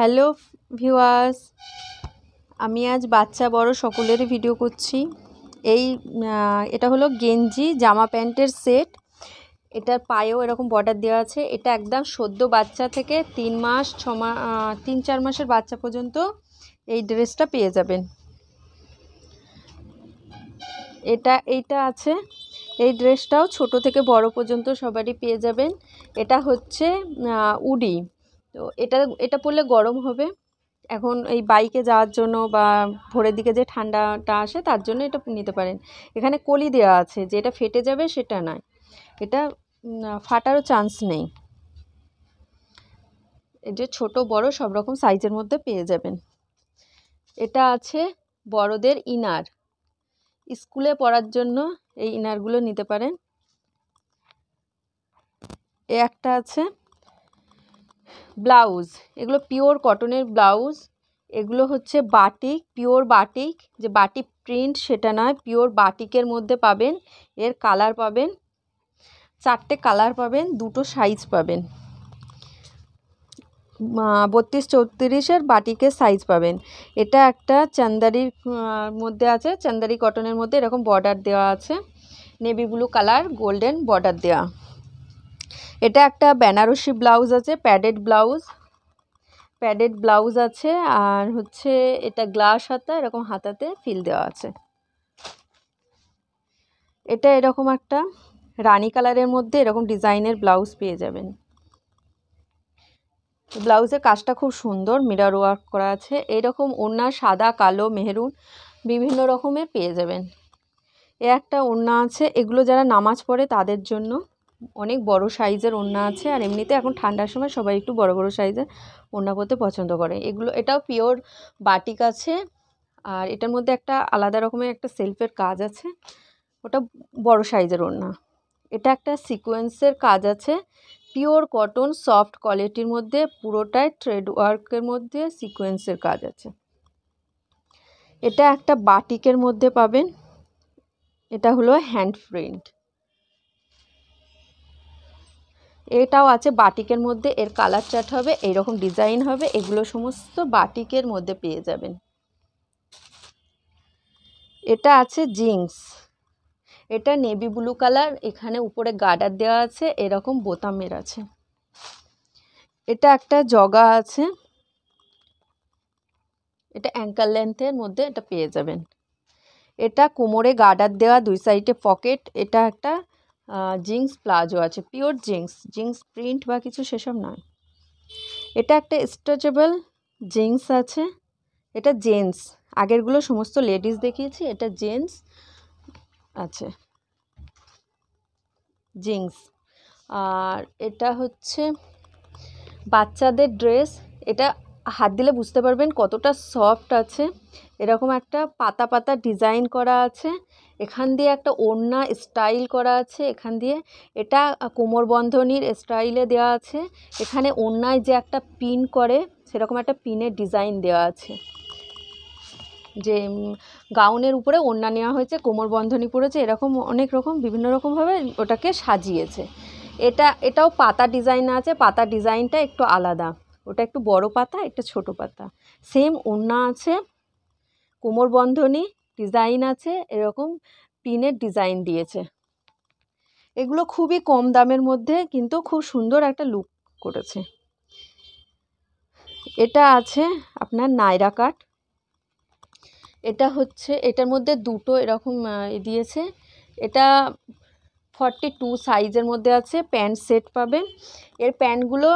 hello viewers আমি আজ বাচ্চা বড় সকলের ভিডিও করছি এই এটা হলো গেঞ্জি জামা প্যান্টের সেট এটার পায়েও এরকম বর্ডার দেওয়া আছে এটা একদম সদ্য বাচ্চা থেকে তিন মাস ছ তিন চার মাসের বাচ্চা পর্যন্ত এই ড্রেসটা পেয়ে যাবেন এটা এইটা আছে এই ড্রেসটাও ছোট থেকে বড় পর্যন্ত সবারই পেয়ে যাবেন এটা হচ্ছে উডি তো এটা এটা পরলে গরম হবে এখন এই বাইকে যাওয়ার জন্য বা ভোরের দিকে যে ঠান্ডাটা আসে তার জন্য এটা নিতে পারেন এখানে কলি দেওয়া আছে যে এটা ফেটে যাবে সেটা নয় এটা ফাটারও চান্স নেই যে ছোট বড় সব রকম সাইজের মধ্যে পেয়ে যাবেন এটা আছে বড়দের ইনার স্কুলে পড়ার জন্য এই ইনারগুলো নিতে পারেন এ একটা আছে ব্লাউজ এগুলো পিওর কটনের ব্লাউজ এগুলো হচ্ছে বাটিক পিওর বাটিক যে বাটি প্রিন্ট সেটা নয় পিওর বাটিকের মধ্যে পাবেন এর কালার পাবেন চারটে কালার পাবেন দুটো সাইজ পাবেন বত্রিশ চৌত্রিশের বাটিকের সাইজ পাবেন এটা একটা চান্দারির মধ্যে আছে চান্দারি কটনের মধ্যে এরকম বর্ডার দেওয়া আছে navy blue colour golden border দেওয়া এটা একটা বেনারসি ব্লাউজ আছে প্যাডেড ব্লাউজ প্যাডেড ব্লাউজ আছে আর হচ্ছে এটা গ্লাস হাতা এরকম হাতাতে ফিল দেওয়া আছে এটা এরকম একটা রানী কালারের মধ্যে এরকম ডিজাইনের ব্লাউজ পেয়ে যাবেন ব্লাউজের কাজটা খুব সুন্দর মিরার ওয়ার্ক করা আছে এরকম ওড়না সাদা কালো মেহরুন বিভিন্ন রকমের পেয়ে যাবেন এ একটা ওড়না আছে এগুলো যারা নামাজ পড়ে তাদের জন্য অনেক বড় সাইজের ওড়না আছে আর এমনিতে এখন ঠান্ডার সময় সবাই একটু বড় বড় সাইজের ওড়না পরতে পছন্দ করে এগুলো এটাও পিওর বাটিক আছে আর এটার মধ্যে একটা আলাদা রকমের একটা সেলফের কাজ আছে ওটা বড় সাইজের ওড়না এটা একটা সিকোয়েন্সের কাজ আছে পিওর কটন সফট কোয়ালিটির মধ্যে পুরোটাই ট্রেড ওয়ার্কের মধ্যে সিকোয়েন্সের কাজ আছে এটা একটা বাটিকের মধ্যে পাবেন এটা হলো হ্যান্ড প্রিন্ট এটাও আছে বাটিকের মধ্যে এর কালার চার্ট হবে এইরকম ডিজাইন হবে এগুলো সমস্ত বাটিকের মধ্যে পেয়ে যাবেন এটা আছে জিন্স এটা নেভি ব্লু কালার এখানে উপরে গার্ডার দেওয়া আছে এরকম বোতামের আছে এটা একটা জগা আছে এটা অ্যাঙ্কার লেন্থের মধ্যে এটা পেয়ে যাবেন এটা কোমরে গার্ডার দেওয়া দুই সাইডে পকেট এটা একটা জিন্স প্লাজো আছে পিওর জিন্স জিন্স প্রিন্ট বা কিছু সেসব নয় এটা একটা স্ট্রেচেবল জিন্স আছে এটা জেন্টস আগেরগুলো সমস্ত লেডিস দেখিয়েছি এটা জেন্টস আছে জিন্স আর এটা হচ্ছে বাচ্চাদের ড্রেস এটা হাত দিলে বুঝতে পারবেন কতটা সফট আছে এরকম একটা পাতা পাতা ডিজাইন করা আছে এখান দিয়ে একটা ওড়না স্টাইল করা আছে এখান দিয়ে এটা কোমরবন্ধনীর স্টাইলে দেওয়া আছে এখানে ওড়নায় যে একটা পিন করে সেরকম একটা পিনের ডিজাইন দেওয়া আছে যে গাউনের উপরে ওড়না নেওয়া হয়েছে কোমর বন্ধনী পড়েছে এরকম অনেক রকম বিভিন্ন রকমভাবে ওটাকে সাজিয়েছে এটা এটাও পাতা ডিজাইন আছে পাতা ডিজাইনটা একটু আলাদা ওটা একটু বড় পাতা একটা ছোট পাতা সেম ওড়না আছে কোমর বন্ধনী ডিজাইন আছে এরকম পিনের ডিজাইন দিয়েছে এগুলো খুবই কম দামের মধ্যে কিন্তু খুব সুন্দর একটা লুক করেছে এটা আছে আপনার নায়রা কাট এটা হচ্ছে এটার মধ্যে দুটো এরকম দিয়েছে এটা ফর্টি টু সাইজের মধ্যে আছে প্যান্ট সেট পাবেন এর প্যান্টগুলো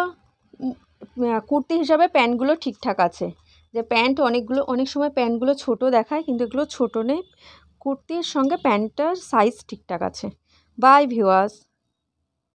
কুর্তি হিসাবে প্যান্টগুলো ঠিকঠাক আছে যে প্যান্ট অনেকগুলো অনেক সময় প্যান্টগুলো ছোট দেখায় কিন্তু এগুলো ছোটো নেই কুর্তির সঙ্গে প্যান্টটার সাইজ ঠিকঠাক আছে বাই ভিউয়ার্স